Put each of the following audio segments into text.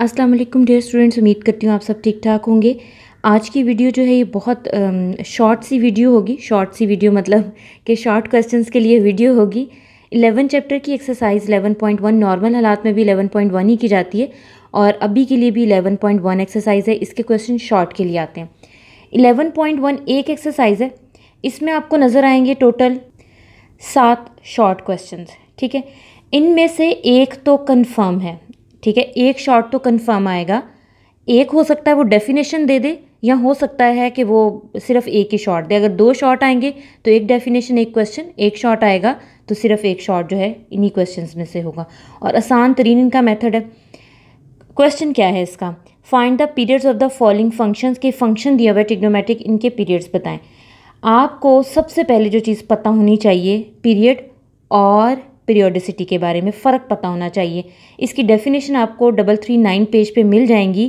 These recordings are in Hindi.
अस्सलाम वालेकुम डियर स्टूडेंट्स उम्मीद करती हूँ आप सब ठीक ठाक होंगे आज की वीडियो जो है ये बहुत शॉर्ट सी वीडियो होगी शॉर्ट सी वीडियो मतलब कि शॉर्ट क्वेश्चंस के लिए वीडियो होगी 11 चैप्टर की एक्सरसाइज 11.1 नॉर्मल हालात में भी 11.1 ही की जाती है और अभी के लिए भी 11.1 एक्सरसाइज है इसके क्वेश्चन शॉर्ट के लिए आते हैं वन एक एक्सरसाइज है इसमें आपको नज़र आएंगे टोटल सात शॉर्ट क्वेश्चन ठीक है इनमें से एक तो कन्फर्म है ठीक है एक शॉट तो कंफर्म आएगा एक हो सकता है वो डेफिनेशन दे दे या हो सकता है कि वो सिर्फ एक ही शॉट दे अगर दो शॉट आएंगे तो एक डेफिनेशन एक क्वेश्चन एक शॉट आएगा तो सिर्फ एक शॉट जो है इन्हीं क्वेश्चंस में से होगा और आसान तरीन इनका मेथड है क्वेश्चन क्या है इसका find the periods of the following function के फंक्शन दिया हुआ टिग्नोमेटिक इनके पीरियड्स बताएं आपको सबसे पहले जो चीज़ पता होनी चाहिए पीरियड और पीरियोडिसिटी के बारे में फ़र्क पता होना चाहिए इसकी डेफिनेशन आपको डबल थ्री नाइन पेज पे मिल जाएंगी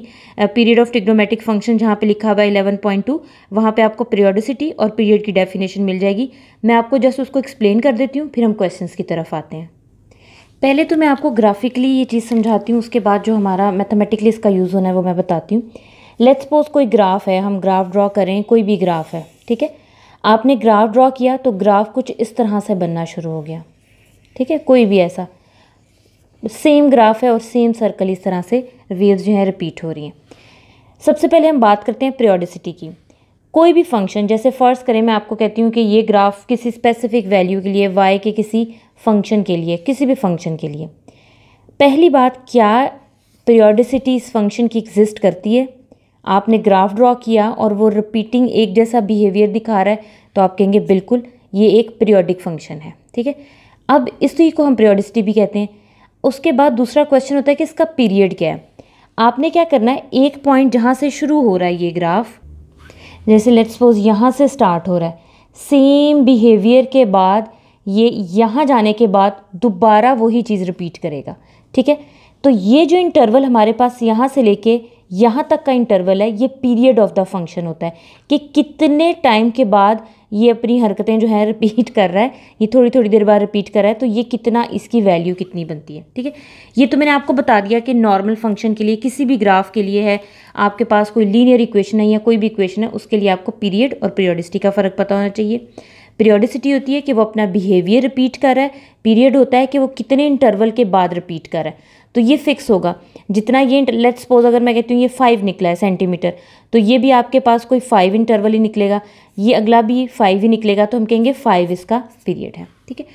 पीरियड ऑफ टिग्नोमेटिक फंक्शन जहाँ पे लिखा हुआ है इलेवन पॉइंट टू वहाँ पर आपको पीरियोडिसिटी और पीरियड की डेफिनेशन मिल जाएगी मैं आपको जस्ट उसको एक्सप्लेन कर देती हूँ फिर हम क्वेश्चन की तरफ आते हैं पहले तो मैं आपको ग्राफिकली ये चीज़ समझाती हूँ उसके बाद जो हमारा मैथमेटिकली इसका यूज़ होना है वो मैं बताती हूँ लेट्स सपोज कोई ग्राफ है हम ग्राफ ड्रॉ करें कोई भी ग्राफ है ठीक है आपने ग्राफ ड्रॉ किया तो ग्राफ कुछ इस तरह से बनना शुरू हो गया ठीक है कोई भी ऐसा सेम ग्राफ है और सेम सर्कल इस तरह से वेव्स जो हैं रिपीट हो रही हैं सबसे पहले हम बात करते हैं प्रियोडिसिटी की कोई भी फंक्शन जैसे फ़र्ज़ करें मैं आपको कहती हूँ कि ये ग्राफ किसी स्पेसिफिक वैल्यू के लिए वाई के किसी फंक्शन के लिए किसी भी फंक्शन के लिए पहली बात क्या प्रियोडिसिटी इस फंक्शन की एग्जिस्ट करती है आपने ग्राफ ड्रॉ किया और वो रिपीटिंग एक जैसा बिहेवियर दिखा रहा है तो आप कहेंगे बिल्कुल ये एक पीरियोडिक फंक्शन है ठीक है अब इसी को हम प्रियोडिसिटी भी कहते हैं उसके बाद दूसरा क्वेश्चन होता है कि इसका पीरियड क्या है आपने क्या करना है एक पॉइंट जहाँ से शुरू हो रहा है ये ग्राफ जैसे लेट्स सपोज यहाँ से स्टार्ट हो रहा है सेम बिहेवियर के बाद ये यहाँ जाने के बाद दोबारा वही चीज़ रिपीट करेगा ठीक है तो ये जो इंटरवल हमारे पास यहाँ से लेके यहाँ तक का इंटरवल है ये पीरियड ऑफ द फंक्शन होता है कि कितने टाइम के बाद ये अपनी हरकतें जो है रिपीट कर रहा है ये थोड़ी थोड़ी देर बाद रिपीट कर रहा है तो ये कितना इसकी वैल्यू कितनी बनती है ठीक है ये तो मैंने आपको बता दिया कि नॉर्मल फंक्शन के लिए किसी भी ग्राफ के लिए है आपके पास कोई लीनियर इक्वेशन है या कोई भी इक्वेशन है उसके लिए आपको पीरियड और पीरियोडिसिटी का फ़र्क पता होना चाहिए पीरियोडिसिटी होती है कि वो अपना बिहेवियर रिपीट कर रहा है पीरियड होता है कि वो कितने इंटरवल के बाद रिपीट कर रहा है तो ये फिक्स होगा जितना ये लेट सपोज अगर मैं कहती हूँ ये फाइव निकला है सेंटीमीटर तो ये भी आपके पास कोई फाइव इंटरवल ही निकलेगा ये अगला भी फाइव ही निकलेगा तो हम कहेंगे फाइव इसका पीरियड है ठीक है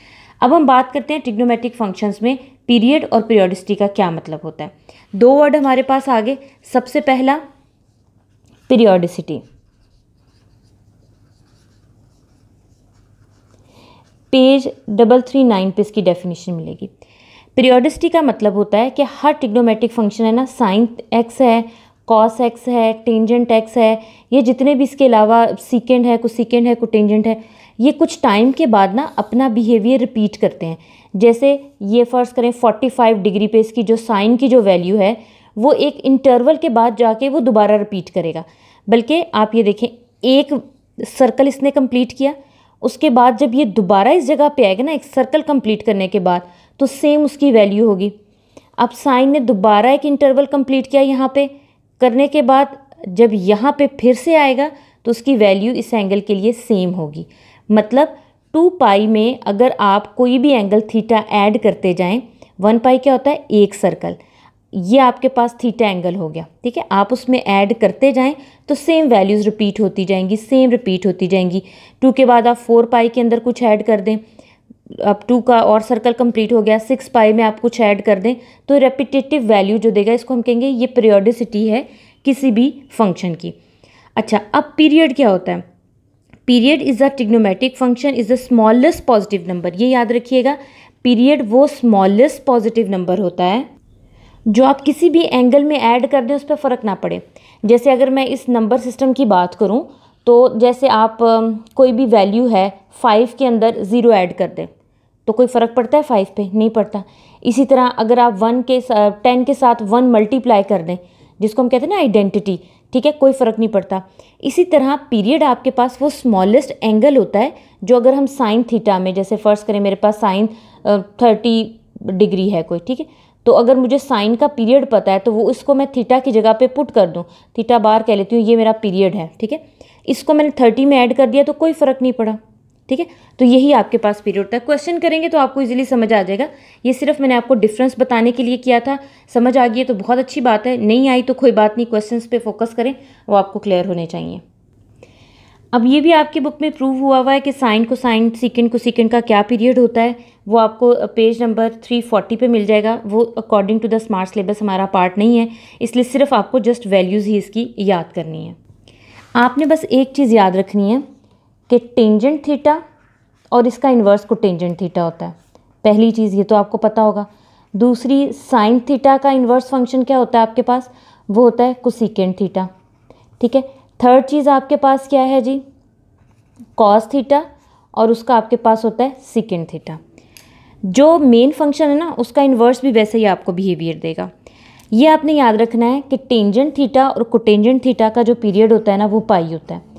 अब हम बात करते हैं ट्रिग्नोमेट्रिक फंक्शंस में पीरियड और पीरियोडिसिटी का क्या मतलब होता है दो वर्ड हमारे पास आगे सबसे पहला periodicity page double three nine पे इसकी डेफिनेशन मिलेगी पीरियोडिसिटी का मतलब होता है कि हर टिग्नोमेट्रिक फंक्शन है ना साइन एक्स है कॉस एक्स है टेंजेंट एक्स है ये जितने भी इसके अलावा सीकेंड है कुछ सीकेंड है कुछ टेंजेंट है ये कुछ टाइम के बाद ना अपना बिहेवियर रिपीट करते हैं जैसे ये फ़र्ज़ करें 45 डिग्री पे इसकी जो साइन की जो वैल्यू है वो एक इंटरवल के बाद जाके वो दोबारा रिपीट करेगा बल्कि आप ये देखें एक सर्कल इसने कंप्लीट किया उसके बाद जब ये दोबारा इस जगह पे आएगा ना एक सर्कल कंप्लीट करने के बाद तो सेम उसकी वैल्यू होगी अब साइन ने दोबारा एक इंटरवल कंप्लीट किया यहाँ पे करने के बाद जब यहाँ पे फिर से आएगा तो उसकी वैल्यू इस एंगल के लिए सेम होगी मतलब टू पाई में अगर आप कोई भी एंगल थीटा ऐड करते जाएँ वन पाई क्या होता है एक सर्कल ये आपके पास थीटा एंगल हो गया ठीक है आप उसमें ऐड करते जाएं तो सेम वैल्यूज़ रिपीट होती जाएंगी सेम रिपीट होती जाएंगी टू के बाद आप फोर पाई के अंदर कुछ ऐड कर दें अब टू का और सर्कल कंप्लीट हो गया सिक्स पाई में आप कुछ ऐड कर दें तो रेपिटेटिव वैल्यू जो देगा इसको हम कहेंगे ये पीरियोडिसिटी है किसी भी फंक्शन की अच्छा अब पीरियड क्या होता है period is a trigonometric function is the smallest positive number ये याद रखिएगा पीरियड वो स्मॉलेस्ट पॉजिटिव नंबर होता है जो आप किसी भी एंगल में ऐड कर दें उस पर फ़र्क ना पड़े जैसे अगर मैं इस नंबर सिस्टम की बात करूँ तो जैसे आप कोई भी वैल्यू है फ़ाइव के अंदर ज़ीरो ऐड कर दें तो कोई फ़र्क पड़ता है फ़ाइव पे नहीं पड़ता इसी तरह अगर आप वन के टेन के साथ वन मल्टीप्लाई कर दें जिसको हम कहते हैं ना आइडेंटिटी ठीक है कोई फ़र्क नहीं पड़ता इसी तरह पीरियड आपके पास वो स्मॉलेस्ट एंगल होता है जो अगर हम साइन थीटा में जैसे फ़र्स्ट करें मेरे पास साइन थर्टी डिग्री है कोई ठीक है तो अगर मुझे साइन का पीरियड पता है तो वो इसको मैं थीटा की जगह पे पुट कर दूँ थीटा बार कह लेती हूँ ये मेरा पीरियड है ठीक है इसको मैंने थर्टी में ऐड कर दिया तो कोई फ़र्क नहीं पड़ा ठीक है तो यही आपके पास पीरियड होता है क्वेश्चन करेंगे तो आपको इजीली समझ आ जाएगा ये सिर्फ मैंने आपको डिफरेंस बताने के लिए किया था समझ आ गई तो बहुत अच्छी बात है नहीं आई तो कोई बात नहीं क्वेश्चंस पे फोकस करें वो आपको क्लियर होने चाहिए अब ये भी आपकी बुक में प्रूव हुआ हुआ है कि साइन को साइन सिकेंड को सिकेंड का क्या पीरियड होता है वो आपको पेज नंबर थ्री फोर्टी पर मिल जाएगा वो according to the smart syllabus हमारा पार्ट नहीं है इसलिए सिर्फ आपको जस्ट वैल्यूज़ ही इसकी याद करनी है आपने बस एक चीज़ याद रखनी है कि टेंजेंट थीटा और इसका इन्वर्स को टेंजेंट थीटा होता है पहली चीज़ ये तो आपको पता होगा दूसरी साइन थीटा का इन्वर्स फंक्शन क्या होता है आपके पास वो होता है कुसिकेंड थीटा ठीक है थर्ड चीज़ आपके पास क्या है जी कॉस थीटा और उसका आपके पास होता है सिकेंड थीटा जो मेन फंक्शन है ना उसका इन्वर्स भी वैसे ही आपको बिहेवियर देगा ये आपने याद रखना है कि टेंजेंट थीटा और कोटेंजेंट थीटा का जो पीरियड होता है ना वो पाई होता है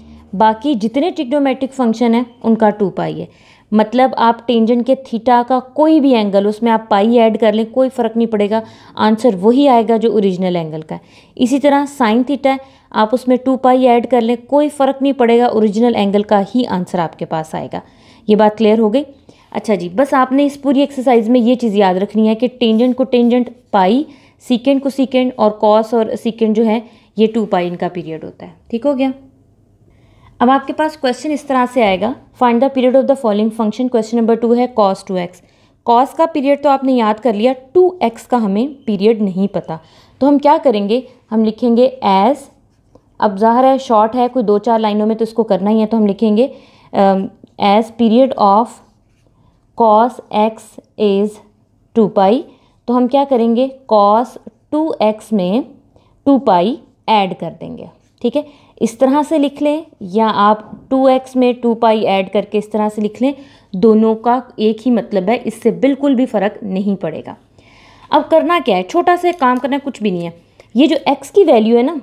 बाकी जितने टिग्नोमेट्रिक फंक्शन हैं उनका टू पाई है मतलब आप टेंजेंट के थीटा का कोई भी एंगल उसमें आप पाई ऐड कर लें कोई फ़र्क नहीं पड़ेगा आंसर वही आएगा जो ओरिजिनल एंगल का है इसी तरह साइन थीटा है आप उसमें टू पाई ऐड कर लें कोई फ़र्क नहीं पड़ेगा ओरिजिनल एंगल का ही आंसर आपके पास आएगा ये बात क्लियर हो गई अच्छा जी बस आपने इस पूरी एक्सरसाइज में ये चीज़ याद रखनी है कि टेंजेंट को टेंजेंट पाई सीकेंड को सीकेंड और कॉस और सीकेंड जो है ये टू पाई इनका पीरियड होता है ठीक हो गया अब आपके पास क्वेश्चन इस तरह से आएगा find the period of the following function question number two है कॉस टू एक्स कॉस का पीरियड तो आपने याद कर लिया टू एक्स का हमें पीरियड नहीं पता तो हम क्या करेंगे हम लिखेंगे एज अब ज़ाहिर है शॉर्ट है कोई दो चार लाइनों में तो इसको करना ही है तो हम लिखेंगे as period of cos X is two pi तो हम क्या करेंगे कॉस टू एक्स में टू पाई ऐड कर देंगे ठीक है इस तरह से लिख लें या आप टू एक्स में टू पाई ऐड करके इस तरह से लिख लें दोनों का एक ही मतलब है इससे बिल्कुल भी फ़र्क नहीं पड़ेगा अब करना क्या है छोटा सा काम करना कुछ भी नहीं है ये जो एक्स की वैल्यू है ना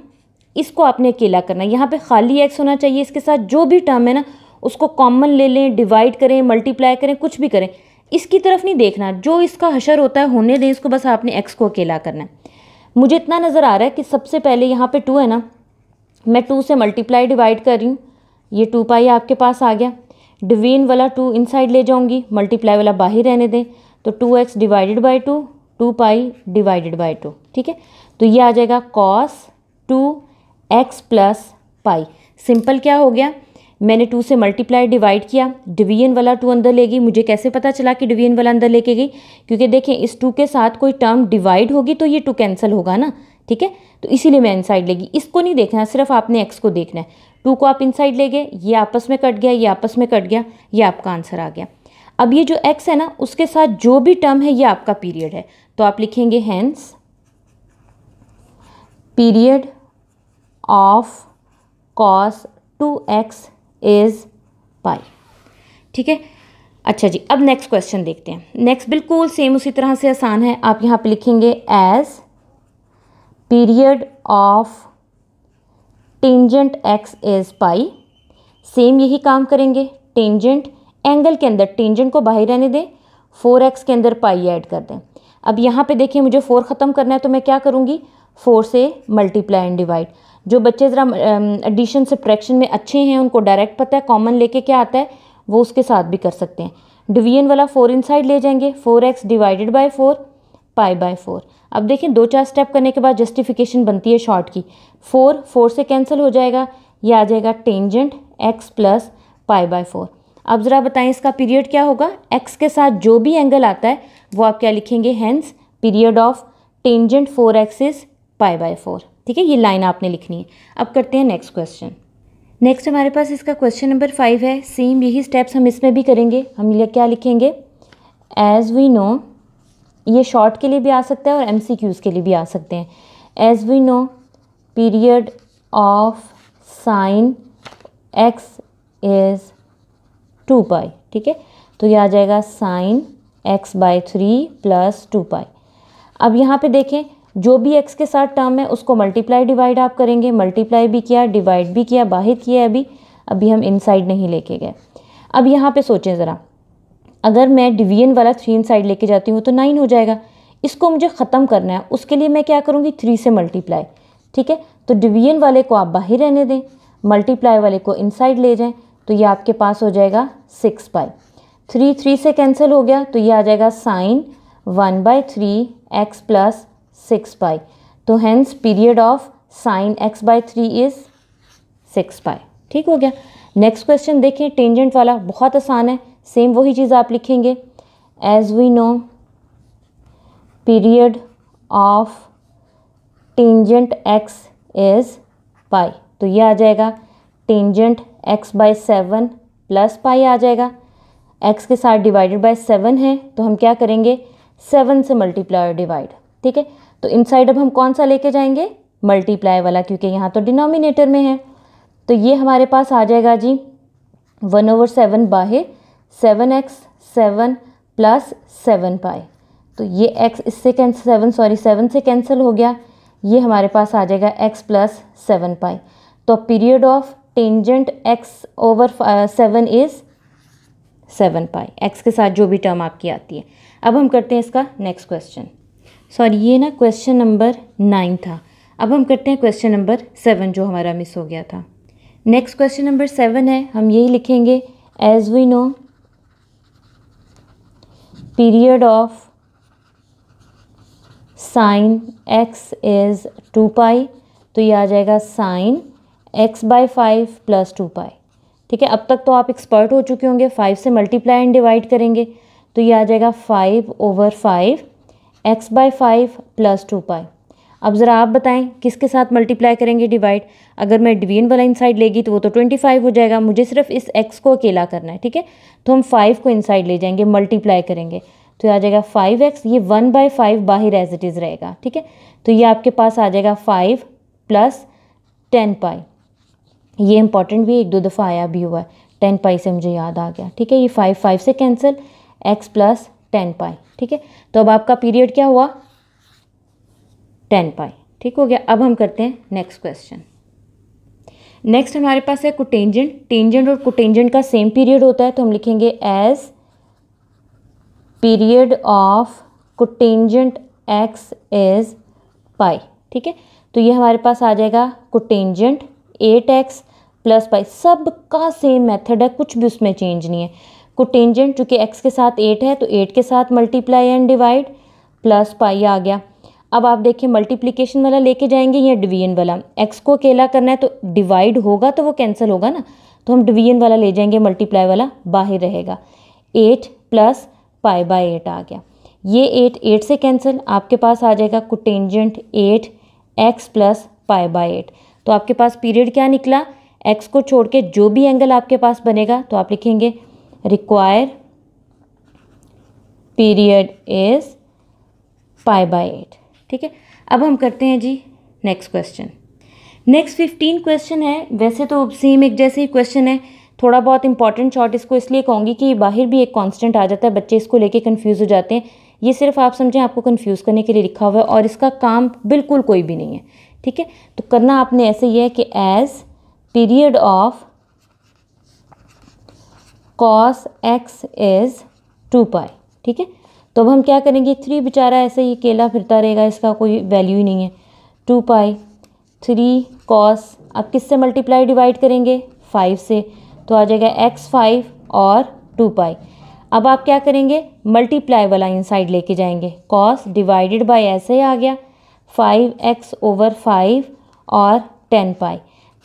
इसको आपने अकेला करना है यहाँ पे खाली एक्स होना चाहिए इसके साथ जो भी टर्म है ना उसको कॉमन ले लें डिवाइड करें मल्टीप्लाई करें कुछ भी करें इसकी तरफ नहीं देखना जो इसका हशर होता है होने दें इसको बस आपने एक्स को अकेला करना है मुझे इतना नज़र आ रहा है कि सबसे पहले यहाँ पे टू है ना मैं टू से मल्टीप्लाई डिवाइड कर रही हूँ ये टू पाई आपके पास आ गया डिवीन वाला टू इन साइड ले जाऊँगी मल्टीप्लाई वाला बाहर रहने दें तो two X divided by two two pi divided by two ठीक है तो ये आ जाएगा cos two X plus pi simple क्या हो गया मैंने टू से मल्टीप्लाई डिवाइड किया डिवीजन वाला टू अंदर ले गई मुझे कैसे पता चला कि डिवीजन वाला अंदर लेके गई क्योंकि देखें इस टू के साथ कोई टर्म डिवाइड होगी तो ये टू कैंसिल होगा ना ठीक है तो इसीलिए मैं इनसाइड लेगी इसको नहीं देखना सिर्फ आपने एक्स को देखना है टू को आप इनसाइड ले गए ये आपस में कट गया ये आपस में कट गया ये आपका आंसर आ गया अब ये जो एक्स है ना उसके साथ जो भी टर्म है ये आपका पीरियड है तो आप लिखेंगे hence period of cos two X is pi ठीक है अच्छा जी अब नेक्स्ट क्वेश्चन देखते हैं नेक्स्ट बिल्कुल सेम उसी तरह से आसान है आप यहाँ पे लिखेंगे as period of tangent X is pi same यही काम करेंगे टेंजेंट एंगल के अंदर टेंजेंट को बाहर रहने दें फोर एक्स के अंदर पाई ऐड कर दें अब यहाँ पे देखिए मुझे फोर ख़त्म करना है तो मैं क्या करूँगी फोर से मल्टीप्लाई एंड डिवाइड जो बच्चे ज़रा एडिशन सप्रैक्शन में अच्छे हैं उनको डायरेक्ट पता है कॉमन लेके क्या आता है वो उसके साथ भी कर सकते हैं डिवीजन वाला फोर इनसाइड ले जाएंगे four X divided by four pi by four अब देखें दो चार स्टेप करने के बाद जस्टिफिकेशन बनती है शॉर्ट की फोर फोर से कैंसिल हो जाएगा ये आ जाएगा tangent X plus pi by four अब ज़रा बताएं इसका पीरियड क्या होगा एक्स के साथ जो भी एंगल आता है वो आप क्या लिखेंगे hence period of tangent four x is pi by four ठीक है ये लाइन आपने लिखनी है अब करते हैं नेक्स्ट क्वेश्चन नेक्स्ट हमारे पास इसका क्वेश्चन नंबर फाइव है सेम यही स्टेप्स हम इसमें भी करेंगे हम क्या लिखेंगे एज़ वी नो ये शॉर्ट के लिए भी आ सकता है और एम के लिए भी आ सकते हैं as we know period of sine x is two pi ठीक है तो ये आ जाएगा sine x by three plus two pi अब यहाँ पे देखें जो भी एक्स के साथ टर्म है उसको मल्टीप्लाई डिवाइड आप करेंगे मल्टीप्लाई भी किया डिवाइड भी किया बाहर किया अभी अभी हम इनसाइड नहीं लेके गए अब यहाँ पे सोचें ज़रा अगर मैं डिवीजन वाला थ्री इन साइड लेके जाती हूँ तो नाइन हो जाएगा इसको मुझे ख़त्म करना है उसके लिए मैं क्या करूँगी थ्री से मल्टीप्लाई ठीक है तो डिवीजन वाले को आप बाहर रहने दें मल्टीप्लाई वाले को इनसाइड ले जाएँ तो ये आपके पास हो जाएगा सिक्स बाई थ्री थ्री से कैंसिल हो गया तो ये आ जाएगा sine one by three x plus six pi तो hence period of sine x by three is six pi ठीक हो गया नेक्स्ट क्वेश्चन देखें टेंजेंट वाला बहुत आसान है सेम वही चीज़ आप लिखेंगे as we know period of tangent x is pi तो ये आ जाएगा tangent x by seven plus pi आ जाएगा एक्स के साथ डिवाइडेड बाय सेवन है तो हम क्या करेंगे सेवन से मल्टीप्लाई डिवाइड ठीक है तो इनसाइड अब हम कौन सा लेके जाएंगे मल्टीप्लाई वाला क्योंकि यहाँ तो डिनोमिनेटर में है तो ये हमारे पास आ जाएगा जी one over seven by seven x seven plus seven pi तो ये एक्स इससे कैंसिल सेवन सॉरी सेवन से कैंसिल हो गया ये हमारे पास आ जाएगा एक्स प्लस सेवन पाए तो period of tangent x over seven is seven pi x के साथ जो भी टर्म आपकी आती है अब हम करते हैं इसका नेक्स्ट क्वेश्चन सॉरी ये ना क्वेश्चन नंबर नाइन था अब हम करते हैं क्वेश्चन नंबर सेवन जो हमारा मिस हो गया था नेक्स्ट क्वेश्चन नंबर सेवन है हम यही लिखेंगे as we know period of sine x is two pi तो ये आ जाएगा sine x by five plus two pi ठीक है अब तक तो आप एक्सपर्ट हो चुके होंगे फाइव से मल्टीप्लाई एंड डिवाइड करेंगे तो ये आ जाएगा five over five x by five plus two pi अब ज़रा आप बताएं किसके साथ मल्टीप्लाई करेंगे डिवाइड अगर मैं डिवीजन वाला इनसाइड लेगी तो वो तो ट्वेंटी फाइव हो जाएगा मुझे सिर्फ इस एक्स को अकेला करना है ठीक है तो हम फाइव को इनसाइड ले जाएंगे मल्टीप्लाई करेंगे तो आ जाएगा फाइव एक्स ये वन बाई फाइव बाहर एज इट इज़ रहेगा ठीक है तो ये आपके पास आ जाएगा फाइव प्लस टेन पाई ये इंपॉर्टेंट भी एक दो दफ़ा आया भी हुआ है टेन पाई से मुझे याद आ गया ठीक है ये फाइव फाइव से cancel x plus ten pi ठीक है तो अब आपका पीरियड क्या हुआ टेन पाई ठीक हो गया अब हम करते हैं नेक्स्ट क्वेश्चन नेक्स्ट हमारे पास है कुटेंजेंट टेंजेंट और कुटेंजेंट का सेम पीरियड होता है तो हम लिखेंगे as period of cotangent x is pi ठीक है तो ये हमारे पास आ जाएगा cotangent eight x plus pi सब का सेम मेथड है कुछ भी उसमें चेंज नहीं है को टेंजेंट चूँकि एक्स के साथ एट है तो एट के साथ multiply and divide plus pi आ गया अब आप देखिए मल्टीप्लिकेशन वाला लेके जाएंगे या डिवीजन वाला एक्स को अकेला करना है तो डिवाइड होगा तो वो कैंसिल होगा ना तो हम डिवीजन वाला ले जाएंगे मल्टीप्लाई वाला बाहर रहेगा eight plus pi by eight आ गया ये एट एट से कैंसिल आपके पास आ जाएगा cotangent eight x plus pi by eight तो आपके पास पीरियड क्या निकला एक्स को छोड़ के जो भी एंगल आपके पास बनेगा तो आप लिखेंगे require period is pi by eight ठीक है अब हम करते हैं जी next question next fifteen question है वैसे तो सेम एक जैसे ही क्वेश्चन है थोड़ा बहुत इंपॉर्टेंट शॉर्ट इसको इसलिए कहूँगी कि बाहर भी एक कांस्टेंट आ जाता है बच्चे इसको लेके कंफ्यूज हो जाते हैं ये सिर्फ आप समझें आपको कंफ्यूज करने के लिए लिखा हुआ है और इसका काम बिल्कुल कोई भी नहीं है ठीक है तो करना आपने ऐसे ही है कि as period of cos x is two pi ठीक है तो अब हम क्या करेंगे थ्री बेचारा ऐसे ही अकेला फिरता रहेगा इसका कोई वैल्यू ही नहीं है टू पाई थ्री कॉस अब किससे मल्टीप्लाई डिवाइड करेंगे फाइव से तो आ जाएगा एक्स फाइव और टू पाई अब आप क्या करेंगे मल्टीप्लाई वाला इन साइड लेके जाएंगे कॉस डिवाइडेड बाय ऐसे ही आ गया फाइव एक्स ओवर फाइव और टेन पाई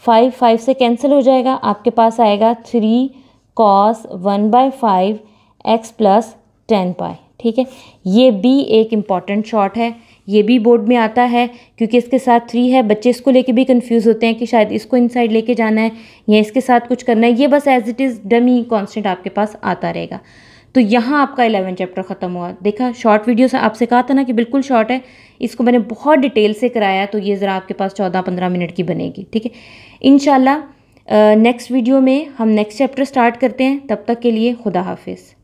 फाइव फाइव से कैंसिल हो जाएगा आपके पास आएगा three cos one by five x plus ten pi ठीक है ये भी एक इम्पॉर्टेंट शॉट है ये भी बोर्ड में आता है क्योंकि इसके साथ थ्री है बच्चे इसको लेके भी कंफ्यूज होते हैं कि शायद इसको इन साइड लेके जाना है या इसके साथ कुछ करना है ये बस as it is dummy constant आपके पास आता रहेगा तो यहाँ आपका इलेवन चैप्टर ख़त्म हुआ देखा शॉर्ट वीडियो से आपसे कहा था ना कि बिल्कुल शॉर्ट है इसको मैंने बहुत डिटेल से कराया तो ये ज़रा आपके पास चौदह पंद्रह मिनट की बनेगी ठीक है इन नेक्स्ट वीडियो में हम नेक्स्ट चैप्टर स्टार्ट करते हैं तब तक के लिए खुदा हाफिज़